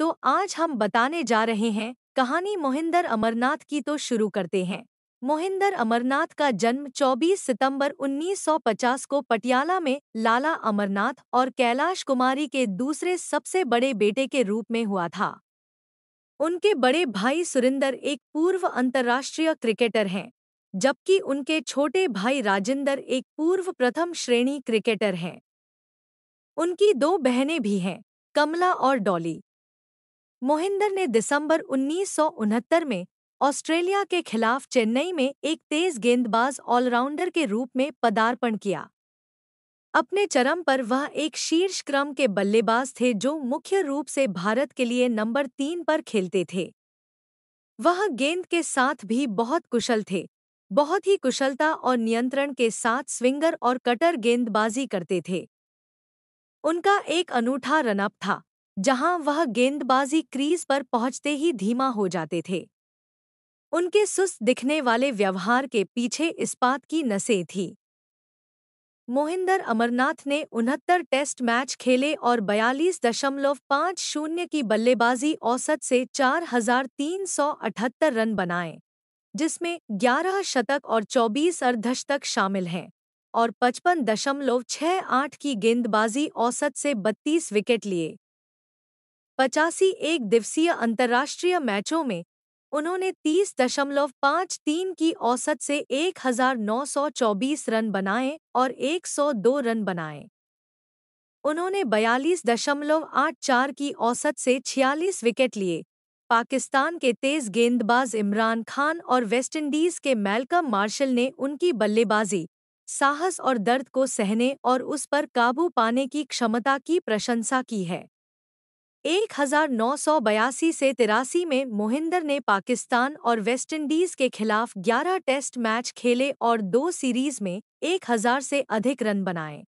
तो आज हम बताने जा रहे हैं कहानी मोहिंदर अमरनाथ की तो शुरू करते हैं मोहिंदर अमरनाथ का जन्म 24 सितंबर 1950 को पटियाला में लाला अमरनाथ और कैलाश कुमारी के दूसरे सबसे बड़े बेटे के रूप में हुआ था उनके बड़े भाई सुरिंदर एक पूर्व अंतर्राष्ट्रीय क्रिकेटर हैं जबकि उनके छोटे भाई राजेंदर एक पूर्व प्रथम श्रेणी क्रिकेटर हैं उनकी दो बहनें भी हैं कमला और डॉली मोहिंदर ने दिसंबर उन्नीस में ऑस्ट्रेलिया के खिलाफ चेन्नई में एक तेज गेंदबाज ऑलराउंडर के रूप में पदार्पण किया अपने चरम पर वह एक शीर्ष क्रम के बल्लेबाज थे जो मुख्य रूप से भारत के लिए नंबर तीन पर खेलते थे वह गेंद के साथ भी बहुत कुशल थे बहुत ही कुशलता और नियंत्रण के साथ स्विंगर और कटर गेंदबाजी करते थे उनका एक अनूठा रनअप था जहां वह गेंदबाजी क्रीज पर पहुंचते ही धीमा हो जाते थे उनके सुस्त दिखने वाले व्यवहार के पीछे इस्पात की नसें थी मोहिंदर अमरनाथ ने उनहत्तर टेस्ट मैच खेले और बयालीस दशमलव पाँच शून्य की बल्लेबाजी औसत से चार हजार तीन सौ अठहत्तर रन बनाए जिसमें ग्यारह शतक और चौबीस अर्धशतक शामिल हैं और पचपन दशमलव छः आठ की गेंदबाजी औसत से बत्तीस विकेट लिए पचासी एक दिवसीय अंतर्राष्ट्रीय मैचों में उन्होंने तीस दशमलव पाँच तीन की औसत से एक हजार नौ सौ चौबीस रन बनाए और एक सौ दो रन बनाए उन्होंने बयालीस दशमलव आठ चार की औसत से छियालीस विकेट लिए पाकिस्तान के तेज गेंदबाज इमरान खान और वेस्टइंडीज के मेलकम मार्शल ने उनकी बल्लेबाजी साहस और दर्द को सहने और उस पर काबू पाने की क्षमता की प्रशंसा की है बयासी से तिरासी में मोहिंदर ने पाकिस्तान और वेस्टइंडीज के खिलाफ 11 टेस्ट मैच खेले और दो सीरीज में 1000 से अधिक रन बनाए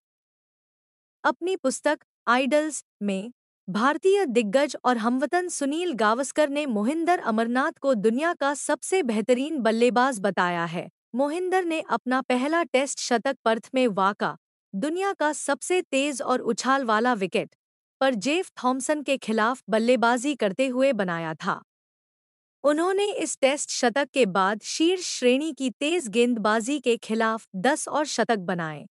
अपनी पुस्तक आइडल्स में भारतीय दिग्गज और हमवतन सुनील गावस्कर ने मोहिंदर अमरनाथ को दुनिया का सबसे बेहतरीन बल्लेबाज बताया है मोहिंदर ने अपना पहला टेस्ट शतक पर्थ में वाका दुनिया का सबसे तेज और उछाल वाला विकेट पर जेफ थॉमसन के खिलाफ बल्लेबाजी करते हुए बनाया था उन्होंने इस टेस्ट शतक के बाद शीर्ष श्रेणी की तेज गेंदबाजी के खिलाफ 10 और शतक बनाए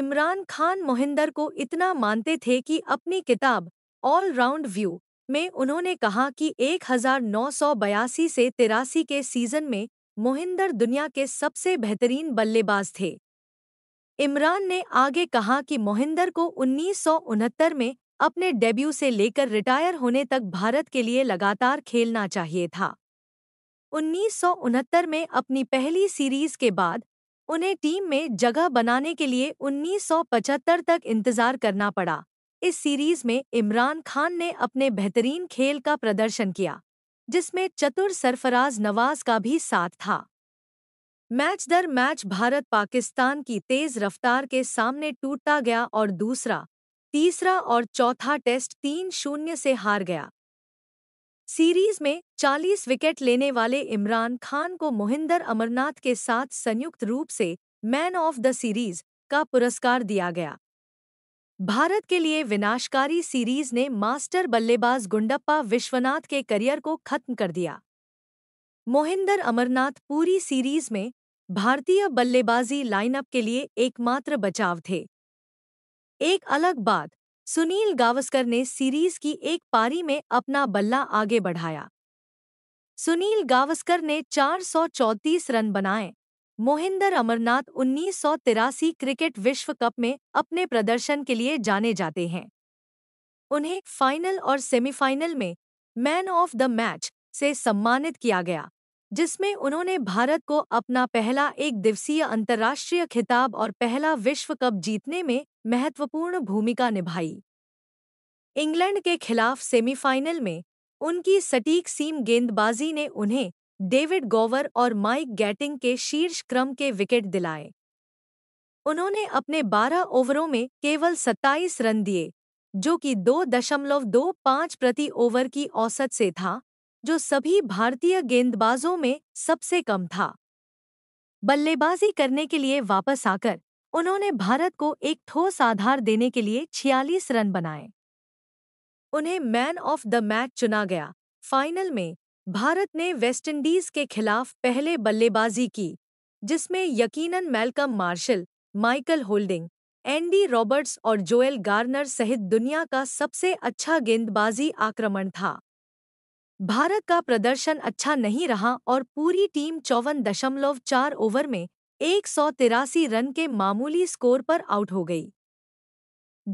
इमरान खान मोहिंदर को इतना मानते थे कि अपनी किताब ऑलराउंड व्यू में उन्होंने कहा कि एक से तिरासी के सीजन में मोहिंदर दुनिया के सबसे बेहतरीन बल्लेबाज थे इमरान ने आगे कहा कि मोहिंदर को उन्नीस में अपने डेब्यू से लेकर रिटायर होने तक भारत के लिए लगातार खेलना चाहिए था उन्नीस में अपनी पहली सीरीज के बाद उन्हें टीम में जगह बनाने के लिए 1975 तक इंतजार करना पड़ा इस सीरीज में इमरान खान ने अपने बेहतरीन खेल का प्रदर्शन किया जिसमें चतुर सरफराज नवाज का भी साथ था मैच दर मैच भारत पाकिस्तान की तेज रफ्तार के सामने टूटता गया और दूसरा तीसरा और चौथा टेस्ट तीन शून्य से हार गया सीरीज में 40 विकेट लेने वाले इमरान खान को मोहिंदर अमरनाथ के साथ संयुक्त रूप से मैन ऑफ द सीरीज का पुरस्कार दिया गया भारत के लिए विनाशकारी सीरीज ने मास्टर बल्लेबाज गुंडप्पा विश्वनाथ के करियर को खत्म कर दिया मोहिंदर अमरनाथ पूरी सीरीज में भारतीय बल्लेबाजी लाइनअप के लिए एकमात्र बचाव थे एक अलग बात सुनील गावस्कर ने सीरीज की एक पारी में अपना बल्ला आगे बढ़ाया सुनील गावस्कर ने चार रन बनाए मोहिंदर अमरनाथ उन्नीस क्रिकेट विश्व कप में अपने प्रदर्शन के लिए जाने जाते हैं उन्हें फाइनल और सेमीफाइनल में मैन ऑफ द मैच से सम्मानित किया गया जिसमें उन्होंने भारत को अपना पहला एक दिवसीय अंतर्राष्ट्रीय खिताब और पहला विश्व कप जीतने में महत्वपूर्ण भूमिका निभाई इंग्लैंड के खिलाफ सेमीफाइनल में उनकी सटीक सीम गेंदबाजी ने उन्हें डेविड गोवर और माइक गैटिंग के शीर्ष क्रम के विकेट दिलाए उन्होंने अपने 12 ओवरों में केवल 27 रन दिए जो कि 2.25 प्रति ओवर की औसत से था जो सभी भारतीय गेंदबाजों में सबसे कम था बल्लेबाजी करने के लिए वापस आकर उन्होंने भारत को एक ठोस आधार देने के लिए 46 रन बनाए उन्हें मैन ऑफ द मैच चुना गया फाइनल में भारत ने वेस्टइंडीज के खिलाफ पहले बल्लेबाजी की जिसमें यकीनन Malcolm Marshall Michael Holding Andy Roberts और जोएल गार्नर सहित दुनिया का सबसे अच्छा गेंदबाजी आक्रमण था भारत का प्रदर्शन अच्छा नहीं रहा और पूरी टीम चौवन दशमलव चार ओवर में एक सौ तिरासी रन के मामूली स्कोर पर आउट हो गई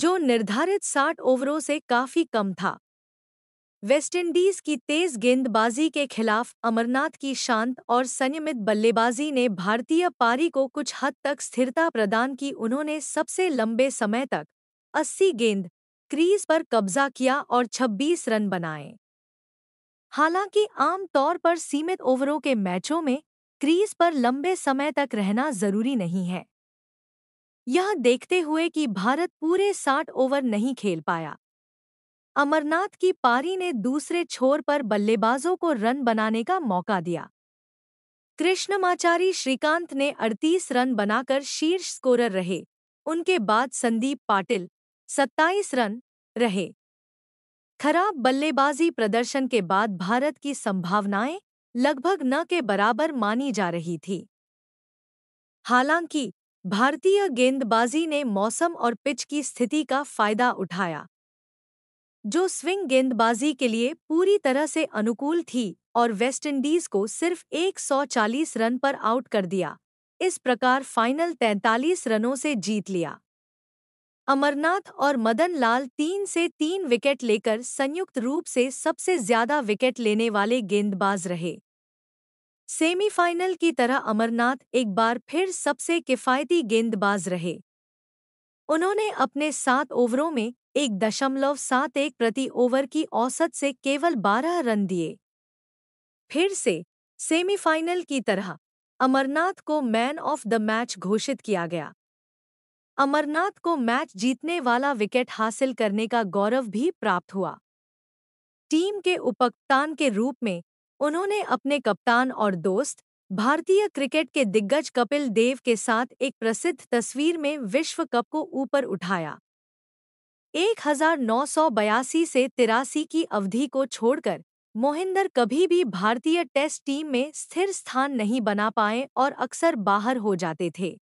जो निर्धारित साठ ओवरों से काफी कम था वेस्टइंडीज की तेज गेंदबाजी के खिलाफ अमरनाथ की शांत और संयमित बल्लेबाजी ने भारतीय पारी को कुछ हद तक स्थिरता प्रदान की उन्होंने सबसे लंबे समय तक 80 गेंद क्रीज पर कब्जा किया और 26 रन बनाए हालांकि आमतौर पर सीमित ओवरों के मैचों में क्रीज पर लंबे समय तक रहना जरूरी नहीं है यह देखते हुए कि भारत पूरे 60 ओवर नहीं खेल पाया अमरनाथ की पारी ने दूसरे छोर पर बल्लेबाजों को रन बनाने का मौका दिया कृष्णमाचारी श्रीकांत ने 38 रन बनाकर शीर्ष स्कोरर रहे उनके बाद संदीप पाटिल 27 रन रहे खराब बल्लेबाजी प्रदर्शन के बाद भारत की संभावनाएं लगभग न के बराबर मानी जा रही थी हालांकि भारतीय गेंदबाजी ने मौसम और पिच की स्थिति का फायदा उठाया जो स्विंग गेंदबाजी के लिए पूरी तरह से अनुकूल थी और वेस्टइंडीज को सिर्फ 140 रन पर आउट कर दिया इस प्रकार फाइनल 43 रनों से जीत लिया अमरनाथ और मदन लाल तीन से तीन विकेट लेकर संयुक्त रूप से सबसे ज्यादा विकेट लेने वाले गेंदबाज रहे सेमीफाइनल की तरह अमरनाथ एक बार फिर सबसे किफायती गेंदबाज रहे उन्होंने अपने सात ओवरों में एक दशमलव सात एक प्रति ओवर की औसत से केवल बारह रन दिए फिर से सेमीफाइनल की तरह अमरनाथ को मैन ऑफ द मैच घोषित किया गया अमरनाथ को मैच जीतने वाला विकेट हासिल करने का गौरव भी प्राप्त हुआ टीम के उपकप्तान के रूप में उन्होंने अपने कप्तान और दोस्त भारतीय क्रिकेट के दिग्गज कपिल देव के साथ एक प्रसिद्ध तस्वीर में विश्व कप को ऊपर उठाया 1982 से तिरासी की अवधि को छोड़कर मोहिंदर कभी भी भारतीय टेस्ट टीम में स्थिर स्थान नहीं बना पाए और अक्सर बाहर हो जाते थे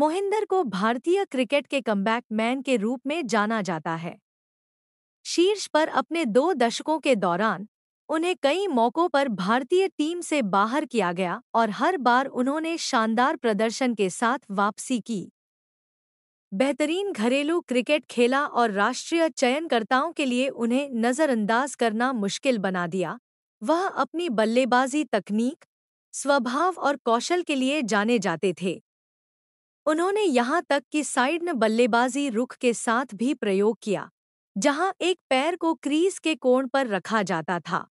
मोहिंदर को भारतीय क्रिकेट के कमबैक मैन के रूप में जाना जाता है शीर्ष पर अपने दो दशकों के दौरान उन्हें कई मौकों पर भारतीय टीम से बाहर किया गया और हर बार उन्होंने शानदार प्रदर्शन के साथ वापसी की बेहतरीन घरेलू क्रिकेट खेला और राष्ट्रीय चयनकर्ताओं के लिए उन्हें नज़रअंदाज करना मुश्किल बना दिया वह अपनी बल्लेबाजी तकनीक स्वभाव और कौशल के लिए जाने जाते थे उन्होंने यहां तक कि साइड ने बल्लेबाजी रुख के साथ भी प्रयोग किया जहां एक पैर को क्रीज के कोण पर रखा जाता था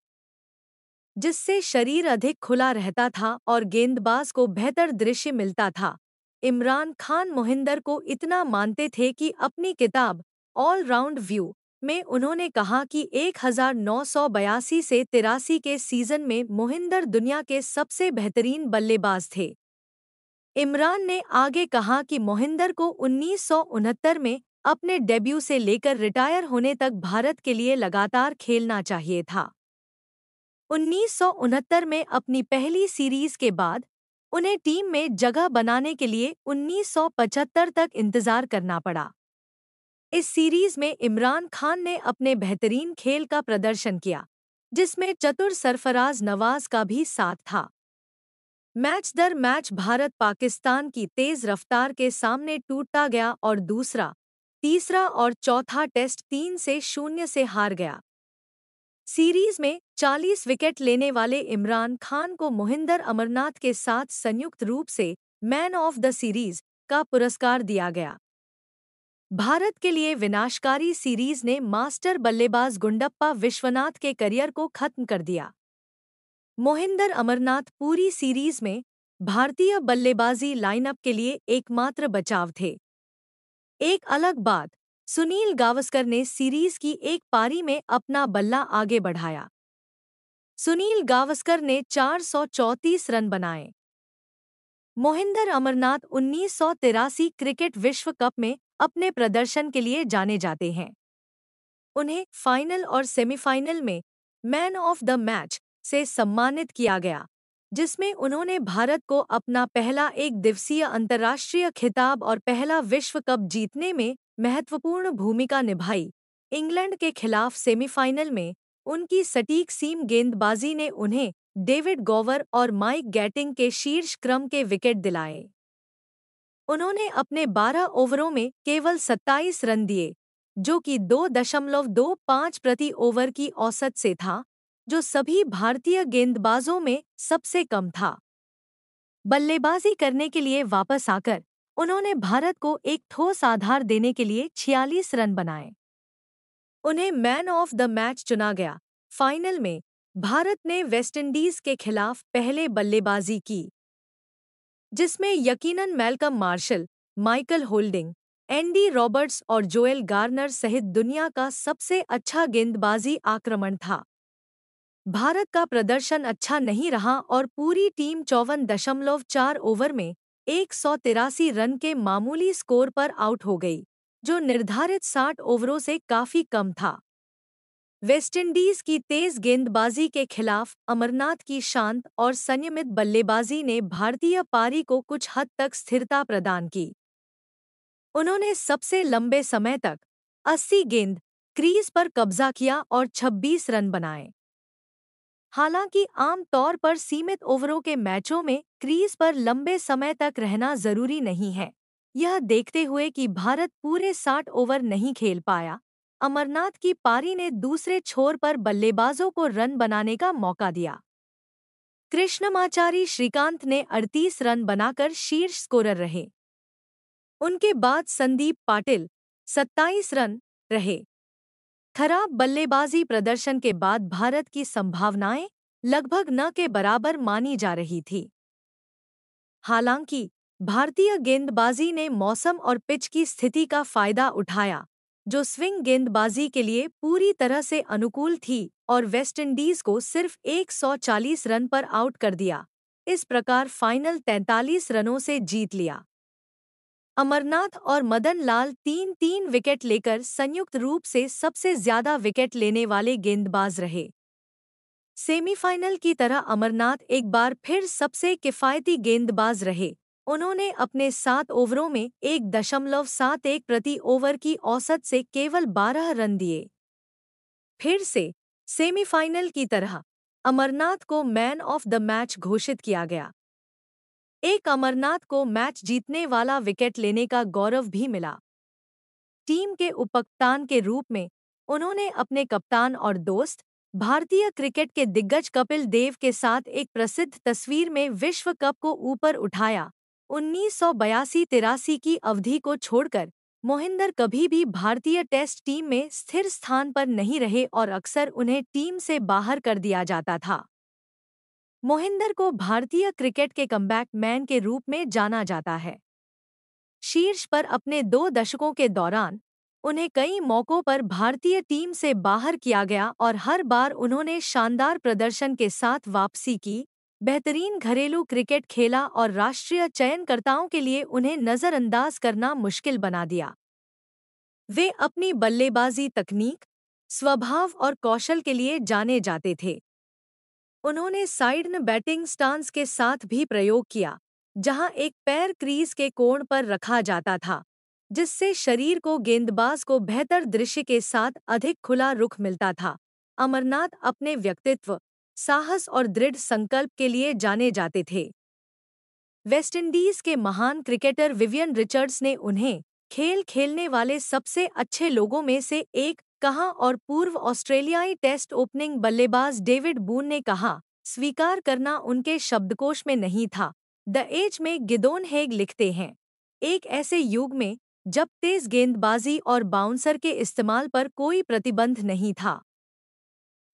जिससे शरीर अधिक खुला रहता था और गेंदबाज को बेहतर दृश्य मिलता था इमरान खान मोहिंदर को इतना मानते थे कि अपनी किताब ऑलराउंड व्यू में उन्होंने कहा कि एक से तिरासी के सीज़न में मोहिंदर दुनिया के सबसे बेहतरीन बल्लेबाज थे इमरान ने आगे कहा कि मोहिंदर को उन्नीस में अपने डेब्यू से लेकर रिटायर होने तक भारत के लिए लगातार खेलना चाहिए था उन्नीस में अपनी पहली सीरीज के बाद उन्हें टीम में जगह बनाने के लिए 1975 तक इंतजार करना पड़ा इस सीरीज में इमरान खान ने अपने बेहतरीन खेल का प्रदर्शन किया जिसमें चतुर सरफराज नवाज का भी साथ था मैच दर मैच भारत पाकिस्तान की तेज रफ्तार के सामने टूटता गया और दूसरा तीसरा और चौथा टेस्ट तीन से शून्य से हार गया सीरीज में 40 विकेट लेने वाले इमरान खान को मोहिंदर अमरनाथ के साथ संयुक्त रूप से मैन ऑफ द सीरीज का पुरस्कार दिया गया भारत के लिए विनाशकारी सीरीज ने मास्टर बल्लेबाज गुंडप्पा विश्वनाथ के करियर को खत्म कर दिया मोहिंदर अमरनाथ पूरी सीरीज में भारतीय बल्लेबाजी लाइनअप के लिए एकमात्र बचाव थे एक अलग बात सुनील गावस्कर ने सीरीज की एक पारी में अपना बल्ला आगे बढ़ाया सुनील गावस्कर ने चार रन बनाए मोहिंदर अमरनाथ उन्नीस क्रिकेट विश्व कप में अपने प्रदर्शन के लिए जाने जाते हैं उन्हें फाइनल और सेमीफाइनल में मैन ऑफ द मैच से सम्मानित किया गया जिसमें उन्होंने भारत को अपना पहला एक दिवसीय अंतर्राष्ट्रीय खिताब और पहला विश्व कप जीतने में महत्वपूर्ण भूमिका निभाई इंग्लैंड के खिलाफ सेमीफाइनल में उनकी सटीक सीम गेंदबाजी ने उन्हें डेविड गोवर और माइक गैटिंग के शीर्ष क्रम के विकेट दिलाए उन्होंने अपने 12 ओवरों में केवल 27 रन दिए जो कि 2.25 प्रति ओवर की औसत से था जो सभी भारतीय गेंदबाजों में सबसे कम था बल्लेबाजी करने के लिए वापस आकर उन्होंने भारत को एक ठोस आधार देने के लिए 46 रन बनाए उन्हें मैन ऑफ द मैच चुना गया फाइनल में भारत ने वेस्टइंडीज के खिलाफ पहले बल्लेबाजी की जिसमें यकीनन Malcolm Marshall Michael Holding Andy Roberts और जोएल गार्नर सहित दुनिया का सबसे अच्छा गेंदबाजी आक्रमण था भारत का प्रदर्शन अच्छा नहीं रहा और पूरी टीम चौवन दशमलव चार ओवर में एक सौ तिरासी रन के मामूली स्कोर पर आउट हो गई जो निर्धारित 60 ओवरों से काफी कम था वेस्टइंडीज की तेज गेंदबाजी के खिलाफ अमरनाथ की शांत और संयमित बल्लेबाजी ने भारतीय पारी को कुछ हद तक स्थिरता प्रदान की उन्होंने सबसे लंबे समय तक 80 गेंद क्रीज पर कब्जा किया और 26 रन बनाए हालांकि आमतौर पर सीमित ओवरों के मैचों में क्रीज पर लंबे समय तक रहना जरूरी नहीं है यह देखते हुए कि भारत पूरे 60 ओवर नहीं खेल पाया अमरनाथ की पारी ने दूसरे छोर पर बल्लेबाजों को रन बनाने का मौका दिया कृष्णमाचारी श्रीकांत ने 38 रन बनाकर शीर्ष स्कोरर रहे उनके बाद संदीप पाटिल 27 रन रहे खराब बल्लेबाजी प्रदर्शन के बाद भारत की संभावनाएं लगभग न के बराबर मानी जा रही थी हालांकि भारतीय गेंदबाजी ने मौसम और पिच की स्थिति का फायदा उठाया जो स्विंग गेंदबाजी के लिए पूरी तरह से अनुकूल थी और वेस्टइंडीज को सिर्फ 140 रन पर आउट कर दिया इस प्रकार फाइनल 43 रनों से जीत लिया अमरनाथ और मदन लाल तीन तीन विकेट लेकर संयुक्त रूप से सबसे ज्यादा विकेट लेने वाले गेंदबाज रहे सेमीफाइनल की तरह अमरनाथ एक बार फिर सबसे किफायती गेंदबाज रहे उन्होंने अपने सात ओवरों में एक दशमलव सात एक प्रति ओवर की औसत से केवल बारह रन दिए फिर से सेमीफाइनल की तरह अमरनाथ को मैन ऑफ द मैच घोषित किया गया एक अमरनाथ को मैच जीतने वाला विकेट लेने का गौरव भी मिला टीम के उपकप्तान के रूप में उन्होंने अपने कप्तान और दोस्त भारतीय क्रिकेट के दिग्गज कपिल देव के साथ एक प्रसिद्ध तस्वीर में विश्व कप को ऊपर उठाया उन्नीस सौ तिरासी की अवधि को छोड़कर मोहिंदर कभी भी भारतीय टेस्ट टीम में स्थिर स्थान पर नहीं रहे और अक्सर उन्हें टीम से बाहर कर दिया जाता था मोहिंदर को भारतीय क्रिकेट के कमबैक मैन के रूप में जाना जाता है शीर्ष पर अपने दो दशकों के दौरान उन्हें कई मौक़ों पर भारतीय टीम से बाहर किया गया और हर बार उन्होंने शानदार प्रदर्शन के साथ वापसी की बेहतरीन घरेलू क्रिकेट खेला और राष्ट्रीय चयनकर्ताओं के लिए उन्हें नज़रअंदाज करना मुश्किल बना दिया वे अपनी बल्लेबाजी तकनीक स्वभाव और कौशल के लिए जाने जाते थे उन्होंने साइडन बैटिंग स्टांस के साथ भी प्रयोग किया जहां एक पैर क्रीज के कोण पर रखा जाता था जिससे शरीर को गेंदबाज को बेहतर दृश्य के साथ अधिक खुला रुख मिलता था अमरनाथ अपने व्यक्तित्व साहस और दृढ़ संकल्प के लिए जाने जाते थे वेस्टइंडीज के महान क्रिकेटर विवियन रिचर्ड्स ने उन्हें खेल खेलने वाले सबसे अच्छे लोगों में से एक कहा और पूर्व ऑस्ट्रेलियाई टेस्ट ओपनिंग बल्लेबाज डेविड बून ने कहा स्वीकार करना उनके शब्दकोश में नहीं था द एज में गिदोन हेग लिखते हैं एक ऐसे युग में जब तेज गेंदबाजी और बाउंसर के इस्तेमाल पर कोई प्रतिबंध नहीं था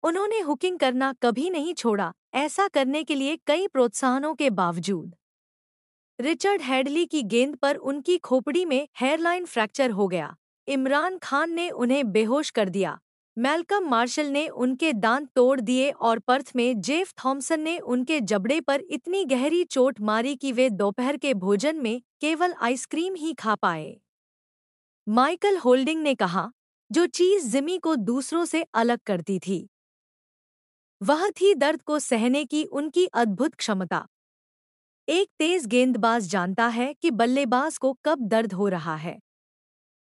उन्होंने हुकिंग करना कभी नहीं छोड़ा ऐसा करने के लिए कई प्रोत्साहनों के बावजूद रिचर्ड हैडली की गेंद पर उनकी खोपड़ी में हेयरलाइन फ्रैक्चर हो गया इमरान खान ने उन्हें बेहोश कर दिया मेलकम मार्शल ने उनके दांत तोड़ दिए और पर्थ में जेफ थॉम्सन ने उनके जबड़े पर इतनी गहरी चोट मारी कि वे दोपहर के भोजन में केवल आइसक्रीम ही खा पाए माइकल होल्डिंग ने कहा जो चीज जिमी को दूसरों से अलग करती थी वह थी दर्द को सहने की उनकी अद्भुत क्षमता एक तेज गेंदबाज जानता है कि बल्लेबाज को कब दर्द हो रहा है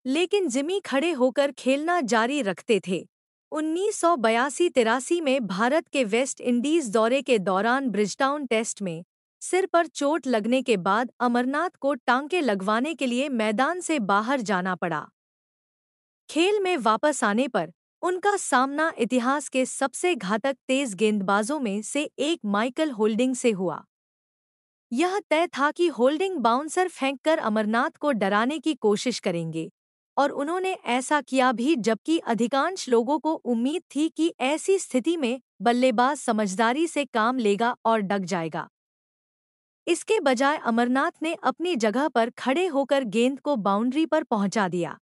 लेकिन जिमी खड़े होकर खेलना जारी रखते थे उन्नीस सौ बयासी तिरासी में भारत के वेस्ट इंडीज दौरे के दौरान ब्रिजटाउन टेस्ट में सिर पर चोट लगने के बाद अमरनाथ को टांके लगवाने के लिए मैदान से बाहर जाना पड़ा खेल में वापस आने पर उनका सामना इतिहास के सबसे घातक तेज गेंदबाजों में से एक माइकल होल्डिंग से हुआ यह तय था कि होल्डिंग बाउंसर फेंककर अमरनाथ को डराने की कोशिश करेंगे और उन्होंने ऐसा किया भी जबकि अधिकांश लोगों को उम्मीद थी कि ऐसी स्थिति में बल्लेबाज समझदारी से काम लेगा और डग जाएगा इसके बजाय अमरनाथ ने अपनी जगह पर खड़े होकर गेंद को बाउंड्री पर पहुंचा दिया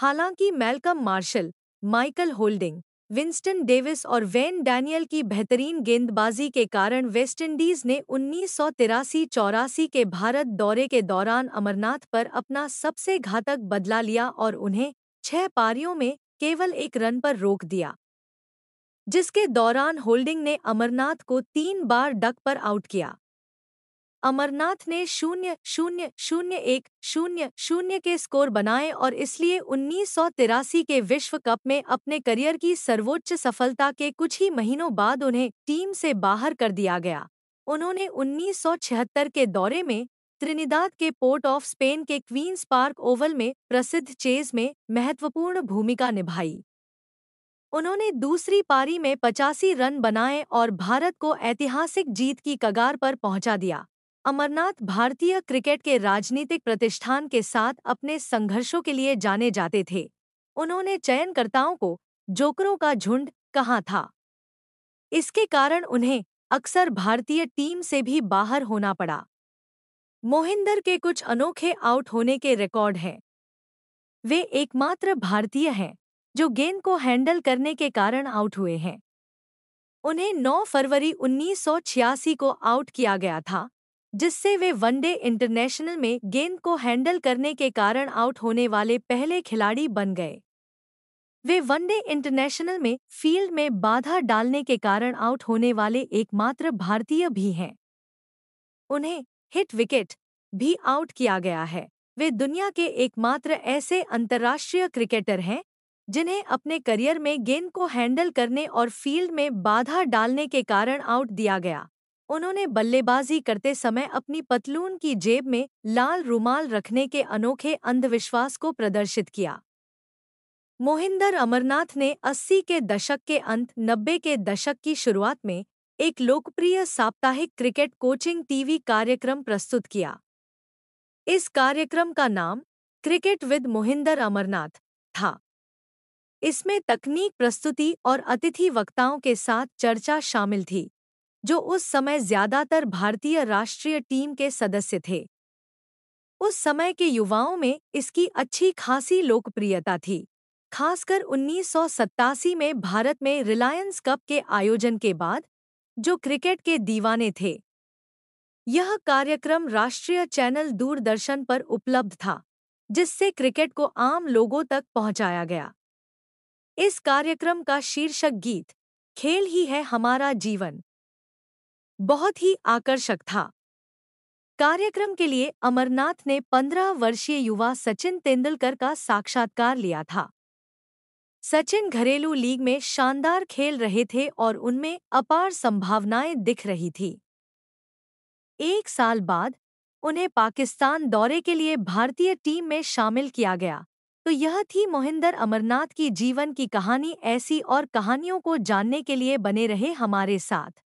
हालांकि Malcolm Marshall Michael Holding Winston Davis और वेन डैनियल की बेहतरीन गेंदबाजी के कारण वेस्टइंडीज ने उन्नीस सौ तिरासी चौरासी के भारत दौरे के दौरान अमरनाथ पर अपना सबसे घातक बदला लिया और उन्हें छह पारियों में केवल एक रन पर रोक दिया जिसके दौरान होल्डिंग ने अमरनाथ को तीन बार डक पर आउट किया अमरनाथ ने शून्य शून्य शून्य एक शून्य शून्य के स्कोर बनाए और इसलिए उन्नीस के विश्व कप में अपने करियर की सर्वोच्च सफलता के कुछ ही महीनों बाद उन्हें टीम से बाहर कर दिया गया उन्होंने उन्नीस के दौरे में त्रिनिदाद के पोर्ट ऑफ स्पेन के क्वींस पार्क ओवल में प्रसिद्ध चेज में महत्वपूर्ण भूमिका निभाई उन्होंने दूसरी पारी में पचासी रन बनाए और भारत को ऐतिहासिक जीत की कगार पर पहुंचा दिया अमरनाथ भारतीय क्रिकेट के राजनीतिक प्रतिष्ठान के साथ अपने संघर्षों के लिए जाने जाते थे उन्होंने चयनकर्ताओं को जोकरों का झुंड कहा था इसके कारण उन्हें अक्सर भारतीय टीम से भी बाहर होना पड़ा मोहिंदर के कुछ अनोखे आउट होने के रिकॉर्ड हैं वे एकमात्र भारतीय हैं जो गेंद को हैंडल करने के कारण आउट हुए हैं उन्हें 9 फरवरी 1986 को आउट किया गया था जिससे वे वनडे इंटरनेशनल में गेंद को हैंडल करने के कारण आउट होने वाले पहले खिलाड़ी बन गए वे वनडे इंटरनेशनल में फील्ड में बाधा डालने के कारण आउट होने वाले एकमात्र भारतीय भी हैं उन्हें हिट विकेट भी आउट किया गया है वे दुनिया के एकमात्र ऐसे अंतर्राष्ट्रीय क्रिकेटर हैं जिन्हें अपने करियर में गेंद को हैंडल करने और फील्ड में बाधा डालने के कारण आउट दिया गया उन्होंने बल्लेबाजी करते समय अपनी पतलून की जेब में लाल रुमाल रखने के अनोखे अंधविश्वास को प्रदर्शित किया मोहिंदर अमरनाथ ने 80 के दशक के अंत 90 के दशक की शुरुआत में एक लोकप्रिय साप्ताहिक क्रिकेट कोचिंग टीवी कार्यक्रम प्रस्तुत किया इस कार्यक्रम का नाम क्रिकेट विद मोहिंदर अमरनाथ था इसमें तकनीक प्रस्तुति और अतिथि वक्ताओं के साथ चर्चा शामिल थी जो उस समय ज्यादातर भारतीय राष्ट्रीय टीम के सदस्य थे उस समय के युवाओं में इसकी अच्छी खासी लोकप्रियता थी खासकर उन्नीस में भारत में रिलायंस कप के आयोजन के बाद जो क्रिकेट के दीवाने थे यह कार्यक्रम राष्ट्रीय चैनल दूरदर्शन पर उपलब्ध था जिससे क्रिकेट को आम लोगों तक पहुंचाया गया इस कार्यक्रम का शीर्षक गीत खेल ही है हमारा जीवन बहुत ही आकर्षक था कार्यक्रम के लिए अमरनाथ ने 15 वर्षीय युवा सचिन तेंदुलकर का साक्षात्कार लिया था सचिन घरेलू लीग में शानदार खेल रहे थे और उनमें अपार संभावनाएं दिख रही थी एक साल बाद उन्हें पाकिस्तान दौरे के लिए भारतीय टीम में शामिल किया गया तो यह थी मोहिंदर अमरनाथ की जीवन की कहानी ऐसी और कहानियों को जानने के लिए बने रहे हमारे साथ